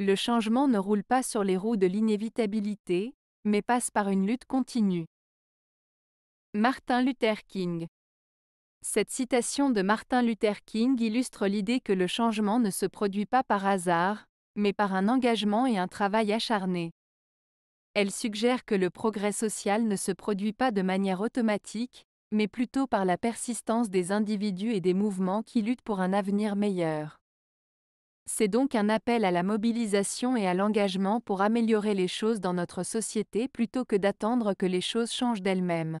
Le changement ne roule pas sur les roues de l'inévitabilité, mais passe par une lutte continue. Martin Luther King Cette citation de Martin Luther King illustre l'idée que le changement ne se produit pas par hasard, mais par un engagement et un travail acharné. Elle suggère que le progrès social ne se produit pas de manière automatique, mais plutôt par la persistance des individus et des mouvements qui luttent pour un avenir meilleur. C'est donc un appel à la mobilisation et à l'engagement pour améliorer les choses dans notre société plutôt que d'attendre que les choses changent d'elles-mêmes.